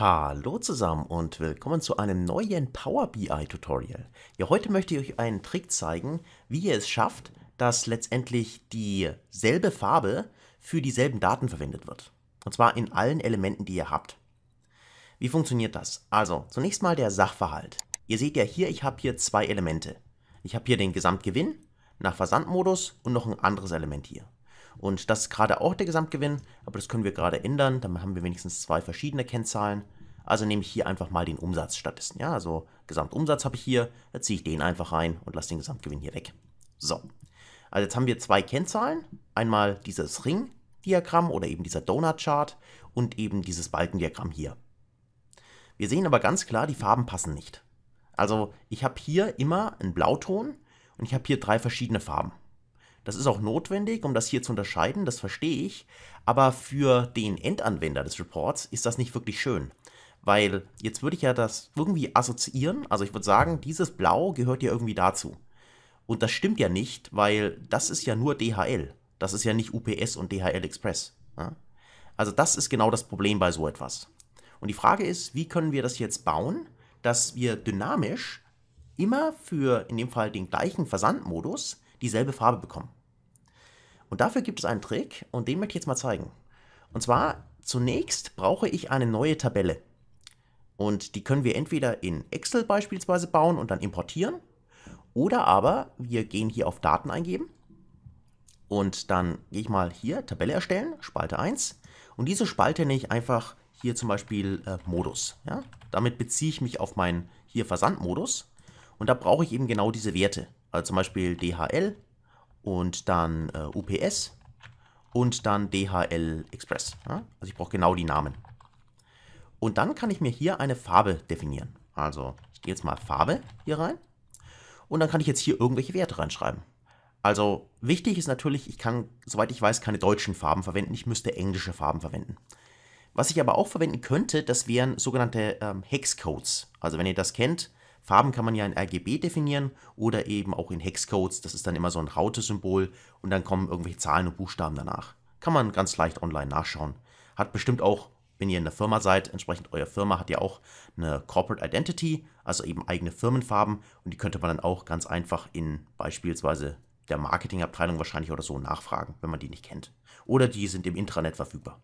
Hallo zusammen und willkommen zu einem neuen Power BI Tutorial. Ja, heute möchte ich euch einen Trick zeigen, wie ihr es schafft, dass letztendlich dieselbe Farbe für dieselben Daten verwendet wird. Und zwar in allen Elementen, die ihr habt. Wie funktioniert das? Also, zunächst mal der Sachverhalt. Ihr seht ja hier, ich habe hier zwei Elemente. Ich habe hier den Gesamtgewinn nach Versandmodus und noch ein anderes Element hier. Und das ist gerade auch der Gesamtgewinn, aber das können wir gerade ändern. Dann haben wir wenigstens zwei verschiedene Kennzahlen. Also nehme ich hier einfach mal den Umsatz stattdessen. Ja, also Gesamtumsatz habe ich hier, da ziehe ich den einfach rein und lasse den Gesamtgewinn hier weg. So, also jetzt haben wir zwei Kennzahlen. Einmal dieses Ring-Diagramm oder eben dieser Donut-Chart und eben dieses Balkendiagramm hier. Wir sehen aber ganz klar, die Farben passen nicht. Also ich habe hier immer einen Blauton und ich habe hier drei verschiedene Farben. Das ist auch notwendig, um das hier zu unterscheiden, das verstehe ich. Aber für den Endanwender des Reports ist das nicht wirklich schön. Weil jetzt würde ich ja das irgendwie assoziieren. Also ich würde sagen, dieses Blau gehört ja irgendwie dazu. Und das stimmt ja nicht, weil das ist ja nur DHL. Das ist ja nicht UPS und DHL Express. Also das ist genau das Problem bei so etwas. Und die Frage ist, wie können wir das jetzt bauen, dass wir dynamisch immer für in dem Fall den gleichen Versandmodus dieselbe Farbe bekommen. Und dafür gibt es einen Trick und den möchte ich jetzt mal zeigen. Und zwar zunächst brauche ich eine neue Tabelle. Und die können wir entweder in Excel beispielsweise bauen und dann importieren. Oder aber wir gehen hier auf Daten eingeben. Und dann gehe ich mal hier Tabelle erstellen, Spalte 1. Und diese Spalte nenne ich einfach hier zum Beispiel äh, Modus. Ja? Damit beziehe ich mich auf meinen hier Versandmodus. Und da brauche ich eben genau diese Werte also zum Beispiel DHL und dann äh, UPS und dann DHL Express. Ja? Also ich brauche genau die Namen. Und dann kann ich mir hier eine Farbe definieren. Also ich gehe jetzt mal Farbe hier rein und dann kann ich jetzt hier irgendwelche Werte reinschreiben. Also wichtig ist natürlich, ich kann, soweit ich weiß, keine deutschen Farben verwenden, ich müsste englische Farben verwenden. Was ich aber auch verwenden könnte, das wären sogenannte ähm, Hexcodes. Also wenn ihr das kennt, Farben kann man ja in RGB definieren oder eben auch in Hexcodes. Das ist dann immer so ein Raute-Symbol und dann kommen irgendwelche Zahlen und Buchstaben danach. Kann man ganz leicht online nachschauen. Hat bestimmt auch, wenn ihr in der Firma seid, entsprechend eure Firma hat ja auch eine Corporate Identity, also eben eigene Firmenfarben und die könnte man dann auch ganz einfach in beispielsweise der Marketingabteilung wahrscheinlich oder so nachfragen, wenn man die nicht kennt. Oder die sind im Intranet verfügbar.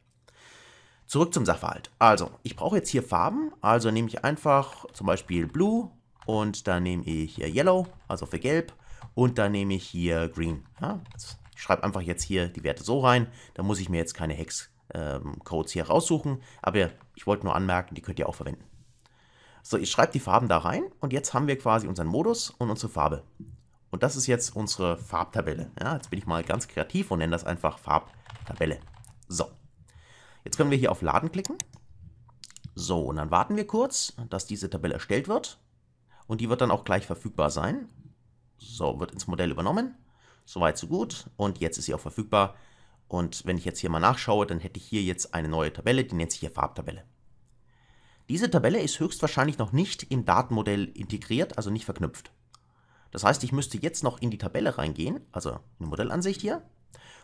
Zurück zum Sachverhalt. Also, ich brauche jetzt hier Farben. Also nehme ich einfach zum Beispiel Blue und dann nehme ich hier Yellow, also für Gelb und dann nehme ich hier Green. Ja, ich schreibe einfach jetzt hier die Werte so rein, da muss ich mir jetzt keine Hex-Codes ähm, hier raussuchen, aber ich wollte nur anmerken, die könnt ihr auch verwenden. So, ich schreibe die Farben da rein und jetzt haben wir quasi unseren Modus und unsere Farbe. Und das ist jetzt unsere Farbtabelle. Ja, jetzt bin ich mal ganz kreativ und nenne das einfach Farbtabelle. So, jetzt können wir hier auf Laden klicken. So, und dann warten wir kurz, dass diese Tabelle erstellt wird. Und die wird dann auch gleich verfügbar sein. So, wird ins Modell übernommen. Soweit, so gut. Und jetzt ist sie auch verfügbar. Und wenn ich jetzt hier mal nachschaue, dann hätte ich hier jetzt eine neue Tabelle, die nennt sich hier Farbtabelle. Diese Tabelle ist höchstwahrscheinlich noch nicht im Datenmodell integriert, also nicht verknüpft. Das heißt, ich müsste jetzt noch in die Tabelle reingehen, also in die Modellansicht hier,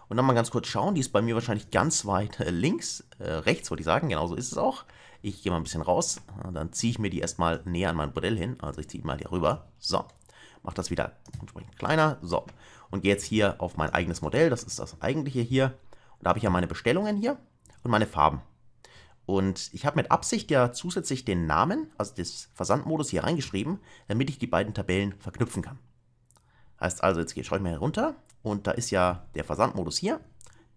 und dann mal ganz kurz schauen, die ist bei mir wahrscheinlich ganz weit äh, links, äh, rechts wollte ich sagen, genau so ist es auch. Ich gehe mal ein bisschen raus, dann ziehe ich mir die erstmal näher an mein Modell hin. Also ich ziehe mal hier rüber. So, mache das wieder entsprechend kleiner. So, und gehe jetzt hier auf mein eigenes Modell. Das ist das eigentliche hier. Und da habe ich ja meine Bestellungen hier und meine Farben. Und ich habe mit Absicht ja zusätzlich den Namen, also des Versandmodus hier reingeschrieben, damit ich die beiden Tabellen verknüpfen kann. Heißt also, jetzt schaue ich mal herunter und da ist ja der Versandmodus hier,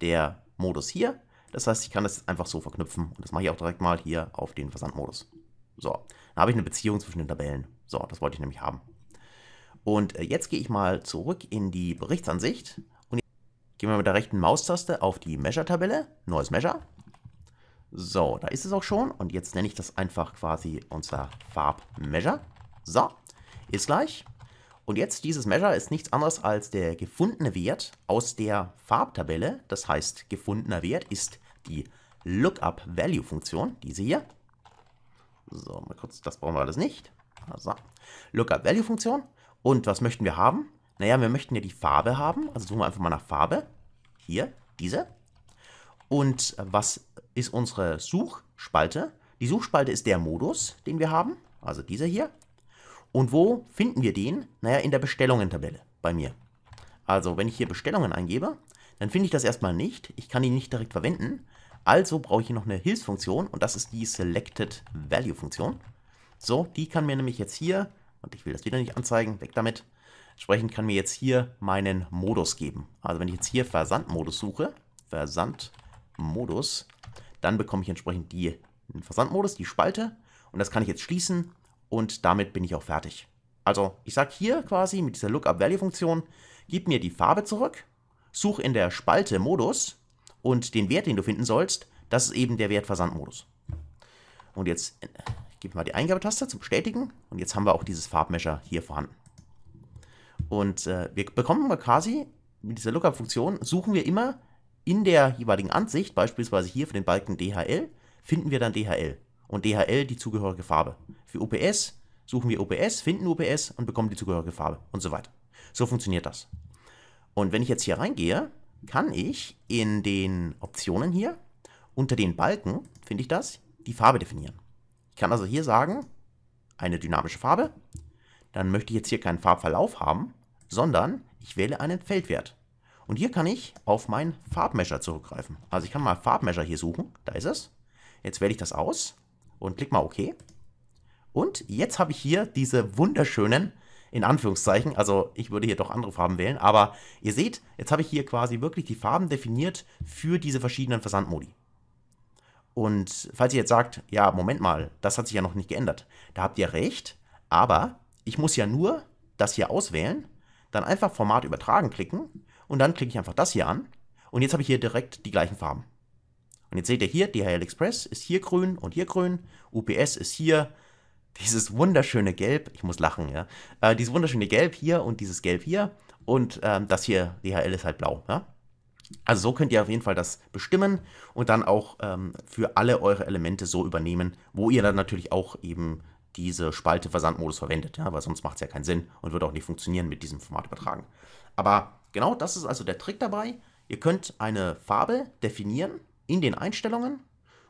der Modus hier das heißt, ich kann das einfach so verknüpfen und das mache ich auch direkt mal hier auf den Versandmodus. So, dann habe ich eine Beziehung zwischen den Tabellen. So, das wollte ich nämlich haben. Und äh, jetzt gehe ich mal zurück in die Berichtsansicht und gehen wir mit der rechten Maustaste auf die Measure-Tabelle, neues Measure. So, da ist es auch schon und jetzt nenne ich das einfach quasi unser Farb-Measure. So, ist gleich. Und jetzt dieses Measure ist nichts anderes als der gefundene Wert aus der Farbtabelle. Das heißt, gefundener Wert ist die Lookup-Value-Funktion, diese hier. So, mal kurz, das brauchen wir alles nicht. Also, Lookup-Value-Funktion. Und was möchten wir haben? Naja, wir möchten ja die Farbe haben. Also suchen wir einfach mal nach Farbe. Hier, diese. Und was ist unsere Suchspalte? Die Suchspalte ist der Modus, den wir haben. Also dieser hier. Und wo finden wir den? Naja, in der Bestellungen-Tabelle bei mir. Also wenn ich hier Bestellungen eingebe, dann finde ich das erstmal nicht. Ich kann ihn nicht direkt verwenden. Also brauche ich hier noch eine Hilfsfunktion und das ist die Selected Value Funktion. So, die kann mir nämlich jetzt hier, und ich will das wieder nicht anzeigen, weg damit, entsprechend kann mir jetzt hier meinen Modus geben. Also wenn ich jetzt hier Versandmodus suche, Versandmodus, dann bekomme ich entsprechend die Versandmodus, die Spalte und das kann ich jetzt schließen und damit bin ich auch fertig. Also ich sage hier quasi mit dieser Lookup-Value-Funktion, gib mir die Farbe zurück such in der Spalte Modus und den Wert, den du finden sollst, das ist eben der Wert Versandmodus. Und jetzt gebe ich äh, mal die Eingabetaste zum Bestätigen und jetzt haben wir auch dieses Farbmesher hier vorhanden. Und äh, wir bekommen quasi mit dieser Lookup-Funktion, suchen wir immer in der jeweiligen Ansicht, beispielsweise hier für den Balken DHL, finden wir dann DHL und DHL die zugehörige Farbe. Für UPS suchen wir UPS, finden UPS und bekommen die zugehörige Farbe und so weiter. So funktioniert das. Und wenn ich jetzt hier reingehe, kann ich in den Optionen hier, unter den Balken, finde ich das, die Farbe definieren. Ich kann also hier sagen, eine dynamische Farbe. Dann möchte ich jetzt hier keinen Farbverlauf haben, sondern ich wähle einen Feldwert. Und hier kann ich auf meinen Farbmesher zurückgreifen. Also ich kann mal Farbmesher hier suchen. Da ist es. Jetzt wähle ich das aus und klicke mal OK. Und jetzt habe ich hier diese wunderschönen in Anführungszeichen. Also ich würde hier doch andere Farben wählen. Aber ihr seht, jetzt habe ich hier quasi wirklich die Farben definiert für diese verschiedenen Versandmodi. Und falls ihr jetzt sagt, ja, Moment mal, das hat sich ja noch nicht geändert. Da habt ihr recht, aber ich muss ja nur das hier auswählen, dann einfach Format übertragen klicken und dann klicke ich einfach das hier an und jetzt habe ich hier direkt die gleichen Farben. Und jetzt seht ihr hier, DHL Express ist hier grün und hier grün, UPS ist hier, dieses wunderschöne Gelb, ich muss lachen, ja, äh, dieses wunderschöne Gelb hier und dieses Gelb hier und ähm, das hier, DHL ist halt blau, ja. Also so könnt ihr auf jeden Fall das bestimmen und dann auch ähm, für alle eure Elemente so übernehmen, wo ihr dann natürlich auch eben diese Spalte Versandmodus verwendet, ja, weil sonst macht es ja keinen Sinn und wird auch nicht funktionieren mit diesem Format übertragen. Aber genau das ist also der Trick dabei. Ihr könnt eine Farbe definieren in den Einstellungen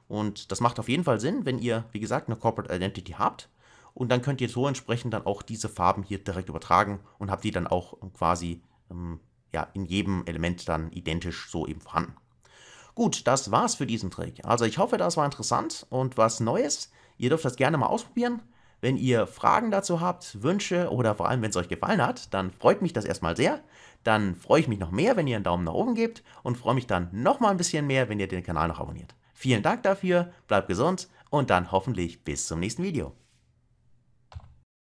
und das macht auf jeden Fall Sinn, wenn ihr, wie gesagt, eine Corporate Identity habt und dann könnt ihr so entsprechend dann auch diese Farben hier direkt übertragen und habt die dann auch ähm, quasi ähm, ja, in jedem Element dann identisch so eben vorhanden. Gut, das war's für diesen Trick. Also ich hoffe, das war interessant und was Neues. Ihr dürft das gerne mal ausprobieren. Wenn ihr Fragen dazu habt, Wünsche oder vor allem, wenn es euch gefallen hat, dann freut mich das erstmal sehr. Dann freue ich mich noch mehr, wenn ihr einen Daumen nach oben gebt und freue mich dann nochmal ein bisschen mehr, wenn ihr den Kanal noch abonniert. Vielen Dank dafür, bleibt gesund und dann hoffentlich bis zum nächsten Video.